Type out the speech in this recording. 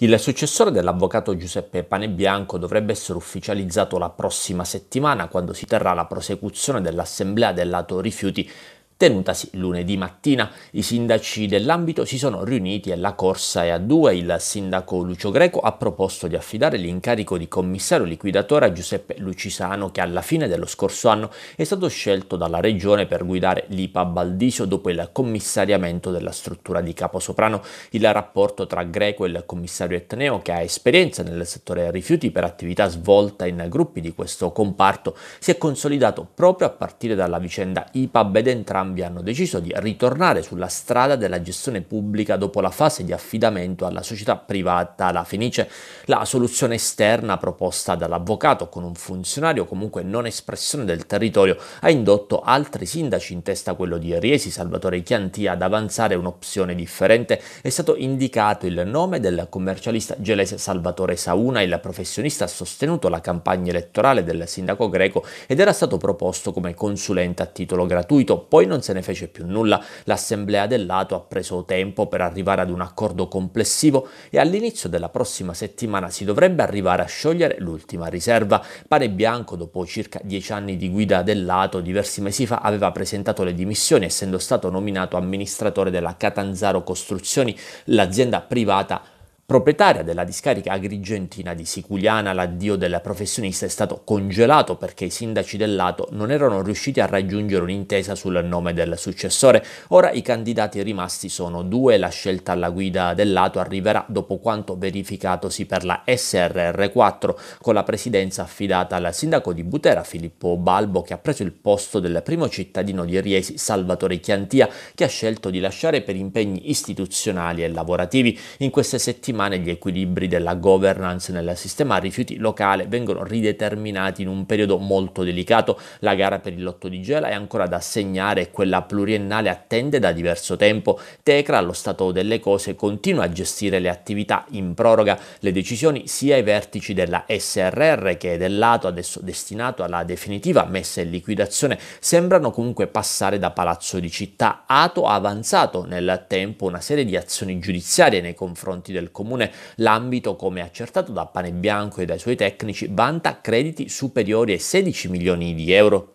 Il successore dell'avvocato Giuseppe Panebianco dovrebbe essere ufficializzato la prossima settimana quando si terrà la prosecuzione dell'assemblea del lato rifiuti Tenutasi lunedì mattina, i sindaci dell'ambito si sono riuniti e la corsa è a due. Il sindaco Lucio Greco ha proposto di affidare l'incarico di commissario liquidatore a Giuseppe Lucisano, che alla fine dello scorso anno è stato scelto dalla regione per guidare l'IPA Baldisio dopo il commissariamento della struttura di Caposoprano. Il rapporto tra Greco e il commissario Etneo, che ha esperienza nel settore rifiuti per attività svolta in gruppi di questo comparto, si è consolidato proprio a partire dalla vicenda IPAB ed entrambi entrambi hanno deciso di ritornare sulla strada della gestione pubblica dopo la fase di affidamento alla società privata La Fenice. La soluzione esterna proposta dall'avvocato con un funzionario comunque non espressione del territorio ha indotto altri sindaci, in testa quello di Riesi, Salvatore Chianti, ad avanzare un'opzione differente. È stato indicato il nome del commercialista gelese Salvatore Sauna, il professionista ha sostenuto la campagna elettorale del sindaco greco ed era stato proposto come consulente a titolo gratuito, poi non non se ne fece più nulla. L'assemblea del lato ha preso tempo per arrivare ad un accordo complessivo e all'inizio della prossima settimana si dovrebbe arrivare a sciogliere l'ultima riserva. Pane Bianco, dopo circa dieci anni di guida del lato, diversi mesi fa aveva presentato le dimissioni essendo stato nominato amministratore della Catanzaro Costruzioni, l'azienda privata proprietaria della discarica agrigentina di Siculiana l'addio della professionista è stato congelato perché i sindaci del lato non erano riusciti a raggiungere un'intesa sul nome del successore. Ora i candidati rimasti sono due, la scelta alla guida del lato arriverà dopo quanto verificatosi per la SRR4 con la presidenza affidata al sindaco di Butera Filippo Balbo che ha preso il posto del primo cittadino di Riesi Salvatore Chiantia che ha scelto di lasciare per impegni istituzionali e lavorativi. In queste settimane settimane gli equilibri della governance nel sistema rifiuti locale vengono rideterminati in un periodo molto delicato. La gara per il lotto di Gela è ancora da segnare e quella pluriennale attende da diverso tempo. Tecra, allo stato delle cose, continua a gestire le attività in proroga. Le decisioni sia ai vertici della SRR che del lato adesso destinato alla definitiva messa in liquidazione, sembrano comunque passare da Palazzo di Città. ATO ha avanzato nel tempo una serie di azioni giudiziarie nei confronti del comune comune l'ambito, come accertato da Pane Bianco e dai suoi tecnici, vanta crediti superiori ai 16 milioni di euro